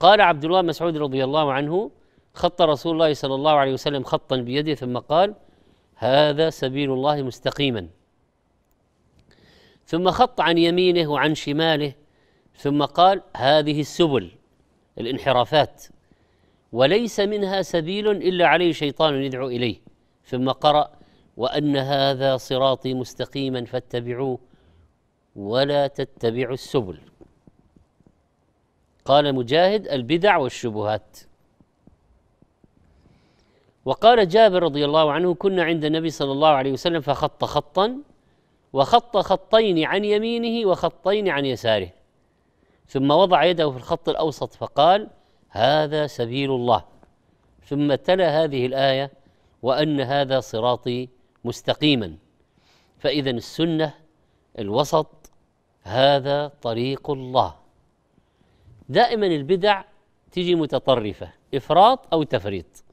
قال عبد الله مسعود رضي الله عنه خط رسول الله صلى الله عليه وسلم خطا بيده ثم قال هذا سبيل الله مستقيما ثم خط عن يمينه وعن شماله ثم قال هذه السبل الانحرافات وليس منها سبيل الا عليه شيطان يدعو اليه ثم قرأ وان هذا صراطي مستقيما فاتبعوه ولا تتبعوا السبل قال مجاهد البدع والشبهات وقال جابر رضي الله عنه كنا عند النبي صلى الله عليه وسلم فخط خطا وخط خطين عن يمينه وخطين عن يساره ثم وضع يده في الخط الاوسط فقال هذا سبيل الله ثم تلا هذه الايه وان هذا صراطي مستقيما فاذا السنه الوسط هذا طريق الله دائما البدع تيجي متطرفه افراط او تفريط